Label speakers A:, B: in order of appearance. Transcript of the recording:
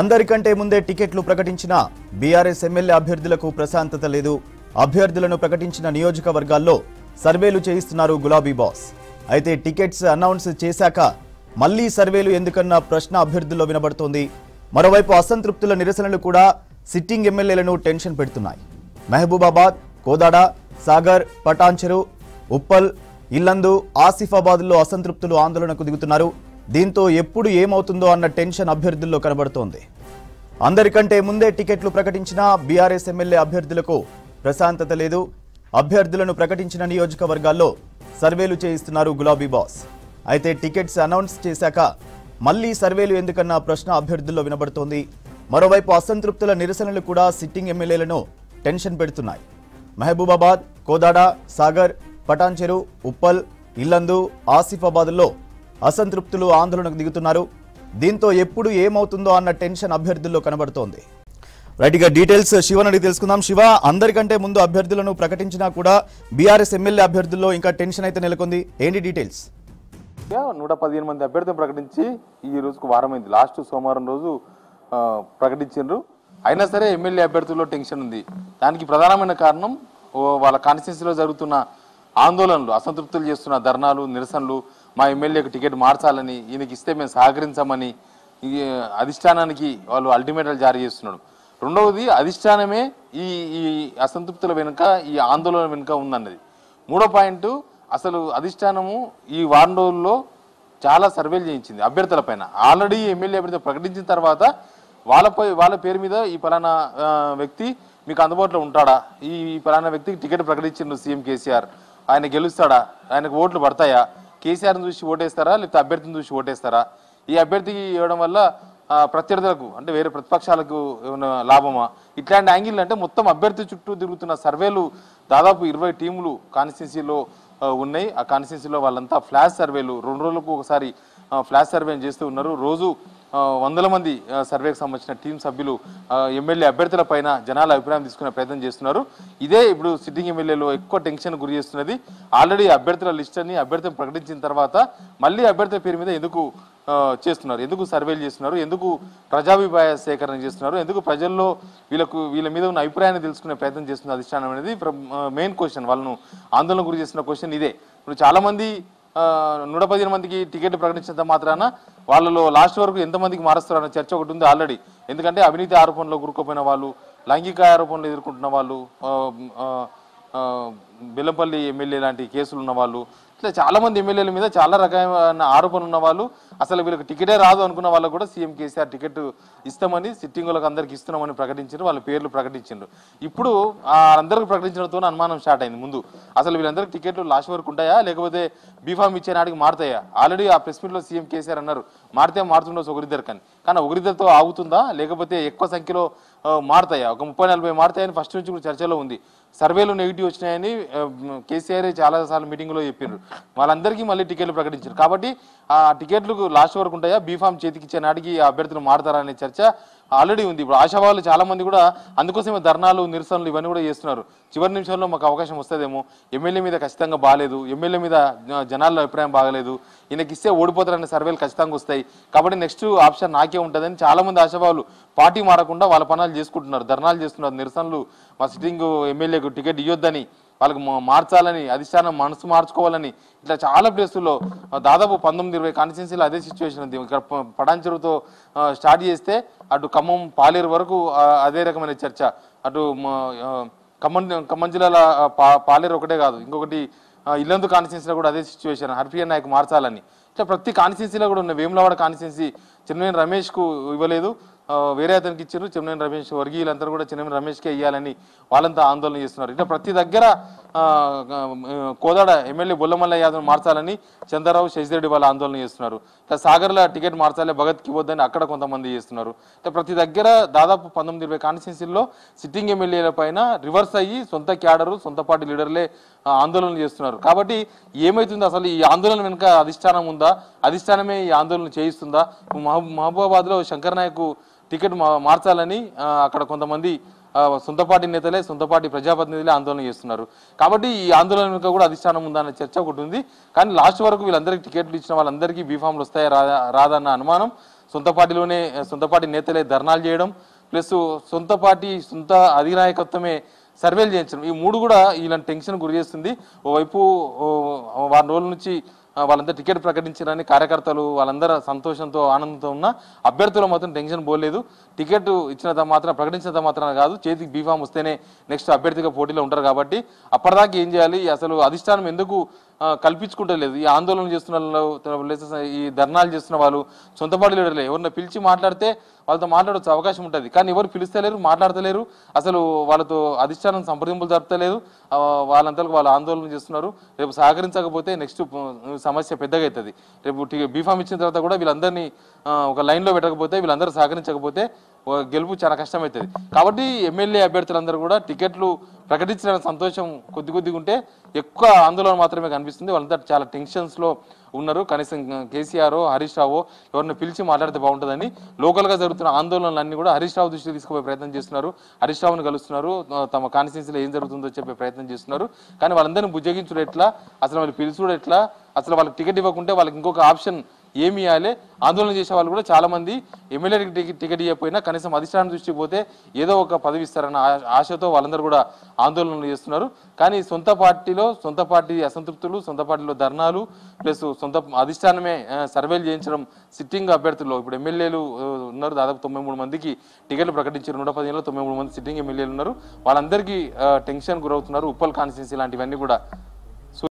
A: అందరికంటే ముందే టికెట్లు ప్రకటించిన బీఆర్ఎస్ ఎమ్మెల్యే అభ్యర్థులకు ప్రశాంతత లేదు అభ్యర్థులను ప్రకటించిన నియోజకవర్గాల్లో సర్వేలు చేయిస్తున్నారు గులాబీ బాస్ అయితే టికెట్స్ అనౌన్స్ చేశాక మళ్లీ సర్వేలు ఎందుకన్న ప్రశ్న అభ్యర్థుల్లో వినబడుతోంది మరోవైపు అసంతృప్తుల నిరసనలు కూడా సిట్టింగ్ ఎమ్మెల్యేలను టెన్షన్ పెడుతున్నాయి మహబూబాబాద్ కోదాడ సాగర్ పటాన్చెరు ఉప్పల్ ఇల్లందు ఆసిఫాబాద్లో అసంతృప్తులు ఆందోళనకు దిగుతున్నారు దీంతో ఎప్పుడు ఏమవుతుందో అన్న టెన్షన్ అభ్యర్థుల్లో కనబడుతోంది అందరికంటే ముందే టికెట్లు ప్రకటించిన బీఆర్ఎస్ ఎమ్మెల్యే అభ్యర్థులకు ప్రశాంతత లేదు అభ్యర్థులను ప్రకటించిన నియోజకవర్గాల్లో సర్వేలు చేయిస్తున్నారు గులాబీ బాస్ అయితే టికెట్స్ అనౌన్స్ చేశాక మళ్లీ సర్వేలు ఎందుకన్న ప్రశ్న అభ్యర్థుల్లో వినబడుతోంది మరోవైపు అసంతృప్తుల నిరసనలు కూడా సిట్టింగ్ ఎమ్మెల్యేలను టెన్షన్ పెడుతున్నాయి మహబూబాబాద్ కోదాడ సాగర్ పటాన్చెరు ఉప్పల్ ఇల్లందు ఆసిఫాబాద్లో అసంతృప్తులు ఆందోళనకు దిగుతున్నారు దీంతో ఎప్పుడు ఏమవుతుందో అన్న టెన్షన్ అభ్యర్థుల్లో కనబడుతోంది రైట్గా డీటెయిల్స్ శివన్ అడిగి తెలుసుకుందాం శివ అందరికంటే ముందు అభ్యర్థులను ప్రకటించినా కూడా బీఆర్ఎస్ ఎమ్మెల్యే అభ్యర్థుల్లో ఇంకా టెన్షన్ అయితే నెలకొంది ఏంటి డీటెయిల్స్
B: నూట పదిహేను మంది అభ్యర్థులు ప్రకటించి ఈ రోజుకు వారమైంది లాస్ట్ సోమవారం రోజు ప్రకటించారు అయినా సరే ఎమ్మెల్యే అభ్యర్థుల్లో టెన్షన్ ఉంది దానికి ప్రధానమైన కారణం వాళ్ళ కాన్స్టిట్యున్సీలో జరుగుతున్న ఆందోళనలు అసంతృప్తులు చేస్తున్న ధర్నాలు నిరసనలు మా ఎమ్మెల్యేకి టికెట్ మార్చాలని ఈయనకి ఇస్తే మేము సహకరించామని అధిష్టానానికి వాళ్ళు అల్టిమేటాలు జారీ చేస్తున్నాడు రెండవది అధిష్టానమే ఈ ఈ అసంతృప్తుల వెనుక ఈ ఆందోళన వెనుక ఉందన్నది మూడో పాయింట్ అసలు అధిష్టానము ఈ వారం రోజుల్లో చాలా సర్వేలు చేయించింది అభ్యర్థుల పైన ఆల్రెడీ ఎమ్మెల్యే అభ్యర్థి ప్రకటించిన తర్వాత వాళ్ళపై వాళ్ళ పేరు మీద ఈ ఫలానా వ్యక్తి మీకు అందుబాటులో ఉంటాడా ఈ ఫలానా వ్యక్తికి టికెట్ ప్రకటించిండు సీఎం కేసీఆర్ ఆయన గెలుస్తాడా ఆయనకు ఓట్లు పడతాయా కేసీఆర్ని చూసి ఓటేస్తారా లేకపోతే అభ్యర్థిని చూసి ఓటేస్తారా ఈ అభ్యర్థికి ఇవ్వడం వల్ల ప్రత్యర్థులకు అంటే వేరే ప్రతిపక్షాలకు ఏమైనా లాభమా ఇట్లాంటి యాంగిల్ అంటే మొత్తం అభ్యర్థి చుట్టూ తిరుగుతున్న సర్వేలు దాదాపు ఇరవై టీములు కాన్స్టిట్యున్సీలో ఉన్నాయి ఆ కాన్స్టిట్యున్సీలో వాళ్ళంతా ఫ్లాష్ సర్వేలు రెండు రోజులకు ఒకసారి ఫ్లాష్ సర్వేని చేస్తూ ఉన్నారు రోజు వందల మంది సర్వేకి సంబంధించిన టీం సభ్యులు ఎమ్మెల్యే అభ్యర్థుల పైన జనాల అభిప్రాయం తీసుకునే ప్రయత్నం చేస్తున్నారు ఇదే ఇప్పుడు సిట్టింగ్ ఎమ్మెల్యేలో ఎక్కువ టెన్షన్ గురి చేస్తున్నది ఆల్రెడీ అభ్యర్థుల లిస్ట్ అని అభ్యర్థులను ప్రకటించిన తర్వాత మళ్ళీ అభ్యర్థుల పేరు మీద ఎందుకు చేస్తున్నారు ఎందుకు సర్వేలు చేస్తున్నారు ఎందుకు ప్రజాభిప్రాయ సేకరణ చేస్తున్నారు ఎందుకు ప్రజల్లో వీళ్ళకు వీళ్ళ మీద ఉన్న అభిప్రాయాన్ని తెలుసుకునే ప్రయత్నం చేస్తున్న అధిష్టానం అనేది మెయిన్ క్వశ్చన్ వాళ్ళను ఆందోళన గురి చేసిన క్వశ్చన్ ఇదే ఇప్పుడు చాలామంది నూట పదిహేను మందికి టికెట్ ప్రకటించినంత మాత్రాన వాళ్ళలో లాస్ట్ వరకు ఎంతమందికి మారుస్తారన్న చర్చ ఒకటి ఉంది ఆల్రెడీ ఎందుకంటే అవినీతి ఆరోపణలో గురుకుపోయిన వాళ్ళు లైంగిక ఆరోపణలు ఎదుర్కొంటున్న వాళ్ళు బెల్లంపల్లి ఎమ్మెల్యే లాంటి కేసులు ఉన్న వాళ్ళు ఇట్లా చాలామంది ఎమ్మెల్యేల మీద చాలా రకమైన ఆరోపణలు ఉన్న వాళ్ళు అసలు వీళ్ళకి టికెటే రాదు అనుకున్న వాళ్ళకు కూడా సీఎం కేసీఆర్ టికెట్ ఇస్తామని సిట్టింగులకు అందరికి ఇస్తున్నామని ప్రకటించారు వాళ్ళ పేర్లు ప్రకటించారు ఇప్పుడు అందరికీ ప్రకటించడంతో అనుమానం స్టార్ట్ అయింది ముందు అసలు వీళ్ళందరికీ టికెట్లు లాస్ట్ వరకు ఉంటాయా లేకపోతే బీఫామ్ ఇచ్చే నాటికి మారుతాయా ఆల్రెడీ ఆ ప్రెస్ మీట్లో సీఎం కేసీఆర్ అన్నారు మారితే మారుతుండో ఒకరిద్దరు కానీ కానీ ఉగ్రతతో ఆగుతుందా లేకపోతే ఎక్కువ సంఖ్యలో మారుతాయా ఒక ముప్పై నలభై మారుతాయని ఫస్ట్ నుంచి కూడా చర్చలో ఉంది సర్వేలు నెగిటివ్ వచ్చినాయని కేసీఆర్ చాలా సార్లు మీటింగ్లో చెప్పారు వాళ్ళందరికీ మళ్ళీ టికెట్లు ప్రకటించారు కాబట్టి ఆ టికెట్లు లాస్ట్ వరకు ఉంటాయా బీఫామ్ చేతికిచ్చే నాటికి అభ్యర్థులు మారుతారా అనే చర్చ ఆల్రెడీ ఉంది ఇప్పుడు ఆశావాళ్ళు చాలా మంది కూడా అందుకోసమే ధర్నాలు నిరసనలు ఇవన్నీ కూడా చేస్తున్నారు చివరి నిమిషంలో మాకు అవకాశం వస్తుందేమో ఎమ్మెల్యే మీద ఖచ్చితంగా బాగాలేదు ఎమ్మెల్యే మీద జనాల్లో అభిప్రాయం బాగలేదు ఈయనకి ఇస్తే ఓడిపోతారనే సర్వేలు ఖచ్చితంగా వస్తాయి కాబట్టి నెక్స్ట్ ఆప్షన్ నాకే ఉంటుందని చాలా మంది ఆశావాళ్ళు పార్టీ మారకుండా వాళ్ళ పనులు చేసుకుంటున్నారు ధర్నాలు చేస్తున్నారు నిరసనలు మా సిట్టింగ్ ఎమ్మెల్యేకు టికెట్ ఇవ్వొద్దని వాళ్ళకి మార్చాలని అధిష్టానం మనసు మార్చుకోవాలని ఇట్లా చాలా ప్లేసుల్లో దాదాపు పంతొమ్మిది ఇరవై కాన్స్టిట్యున్సీలో అదే సిచ్యువేషన్ ఉంది ఇక్కడ చెరువుతో స్టార్ట్ చేస్తే అటు ఖమ్మం పాలేరు వరకు అదే రకమైన చర్చ అటు ఖమ్మం ఖమ్మం జిల్లాల పాలేరు ఒకటే కాదు ఇంకొకటి ఇల్లందు కాన్స్టిట్యున్సీలో కూడా అదే సిచ్యువేషన్ హర్ఫియా నాయక్ మార్చాలని ఇట్లా ప్రతి కాన్స్టిట్యున్సీలో కూడా ఉన్న వేములవాడ కాన్స్టిట్యున్సీ చిన్నవేణి రమేష్కు ఇవ్వలేదు వేరే అతనికి ఇచ్చారు చిన్నని రమేష్ వర్గీయులందరూ కూడా చిన్న రమేష్కే ఇవ్వాలని వాళ్ళంతా ఆందోళన చేస్తున్నారు ఇట్లా ప్రతి దగ్గర కోదాడ ఎమ్మెల్యే బొల్లమల్ల యాదవ్ మార్చాలని చంద్రరావు శశిరెడ్డి వాళ్ళు ఆందోళన చేస్తున్నారు ఇట్లా సాగర్ల టికెట్ మార్చాలి భగత్కి వద్దని అక్కడ కొంతమంది చేస్తున్నారు ఇట్లా ప్రతి దగ్గర దాదాపు పంతొమ్మిది ఇరవై కాన్స్టిట్యున్సీల్లో సిట్టింగ్ ఎమ్మెల్యేల పైన రివర్స్ అయ్యి సొంత క్యాడరు సొంత పార్టీ లీడర్లే ఆందోళన చేస్తున్నారు కాబట్టి ఏమైతుంది అసలు ఈ ఆందోళన వెనుక అధిష్టానం ఉందా అధిష్టానమే ఈ ఆందోళన చేయిస్తుందా మహబూబాబాద్లో శంకర్ నాయక్ టికెట్ మార్చాలని అక్కడ కొంతమంది సొంతపాటి నేతలే సొంతపాటి ప్రజాప్రతినిధులే ఆందోళన చేస్తున్నారు కాబట్టి ఈ ఆందోళన వెనుక కూడా అధిష్టానం ఉందన్న చర్చ ఒకటి ఉంది కానీ లాస్ట్ వరకు వీళ్ళందరికీ టికెట్లు ఇచ్చిన వాళ్ళందరికీ బీఫామ్లు వస్తాయా రాదన్న అనుమానం సొంత పార్టీలోనే సొంత పార్టీ నేతలే ధర్నాలు చేయడం ప్లస్ సొంత పార్టీ సొంత అధినాయకత్వమే సర్వేలు చేయించడం ఈ మూడు కూడా ఇలాంటి టెన్షన్ గురి చేస్తుంది ఓవైపు వారం రోజుల నుంచి వాళ్ళంతా టికెట్ ప్రకటించారని కార్యకర్తలు వాళ్ళందరూ సంతోషంతో ఆనందంతో ఉన్న అభ్యర్థులు మాత్రం టెన్షన్ పోలేదు టికెట్ ఇచ్చినంత మాత్రం ప్రకటించినంత మాత్రం కాదు చేతికి బీఫామ్ వస్తేనే నెక్స్ట్ అభ్యర్థిగా పోటీలో ఉంటారు కాబట్టి అప్పటిదాకా ఏం చేయాలి అసలు అధిష్టానం ఎందుకు కల్పించుకుంటలేదు ఈ ఆందోళన చేస్తున్న వాళ్ళు ఈ ధర్నాలు చేస్తున్న వాళ్ళు సొంత పాటు లేడలే ఎవరిని పిలిచి మాట్లాడితే వాళ్ళతో మాట్లాడొచ్చు అవకాశం ఉంటుంది కానీ ఎవరు పిలుస్తలేరు మాట్లాడతలేరు అసలు వాళ్ళతో అధిష్టానం సంప్రదింపులు జరపలేదు వాళ్ళంతలకు వాళ్ళు ఆందోళన చేస్తున్నారు రేపు సహకరించకపోతే నెక్స్ట్ సమస్య పెద్దగా అవుతుంది రేపు బీఫామ్ ఇచ్చిన తర్వాత కూడా వీళ్ళందరినీ ఒక లైన్లో పెట్టకపోతే వీళ్ళందరూ సహకరించకపోతే గెలుపు చాలా కష్టమవుతుంది కాబట్టి ఎమ్మెల్యే అభ్యర్థులందరూ కూడా టికెట్లు ప్రకటించిన సంతోషం కొద్ది కొద్దిగా ఉంటే ఎక్కువ ఆందోళన మాత్రమే కనిపిస్తుంది వాళ్ళంతా చాలా టెన్షన్స్లో ఉన్నారు కనీసం కేసీఆర్ హరీష్ రావు ఎవరిని పిలిచి మాట్లాడితే బాగుంటుందని లోకల్గా జరుగుతున్న ఆందోళనలన్నీ కూడా హరీష్ రావు దృష్టికి తీసుకుపోయే ప్రయత్నం చేస్తున్నారు హరీష్ రావును కలుస్తున్నారు తమ కాన్స్టిట్యూన్సీలో ఏం జరుగుతుందో చెప్పే ప్రయత్నం చేస్తున్నారు కానీ వాళ్ళందరినీ బుజ్జగించుడు ఎట్లా అసలు వాళ్ళు పిలుచుడు ఎట్లా అసలు వాళ్ళకి టికెట్ ఇవ్వకుంటే వాళ్ళకి ఇంకొక ఆప్షన్ ఏమి ఇవ్వాలి ఆందోళన చేసే వాళ్ళు కూడా చాలామంది ఎమ్మెల్యేకి టికెట్ ఇవ్వకపోయినా కనీసం అధిష్టానం దృష్టికి పోతే ఏదో ఒక పదవి ఇస్తారన్న ఆశతో వాళ్ళందరూ కూడా ఆందోళనలు చేస్తున్నారు కానీ సొంత పార్టీలో సొంత పార్టీ అసంతృప్తులు సొంత పార్టీలో ధర్నాలు ప్లస్ సొంత అధిష్టానమే సర్వేలు చేయించడం సిట్టింగ్ అభ్యర్థుల్లో ఇప్పుడు ఎమ్మెల్యేలు ఉన్నారు దాదాపు తొంభై మూడు మందికి టికెట్లు ప్రకటించారు నూట పదిహేనులో తొంభై మూడు మంది సిట్టింగ్ ఎమ్మెల్యేలు ఉన్నారు వాళ్ళందరికీ టెన్షన్ గురవుతున్నారు ఉప్పల్ కాన్స్టిట్యున్సీ లాంటివన్నీ కూడా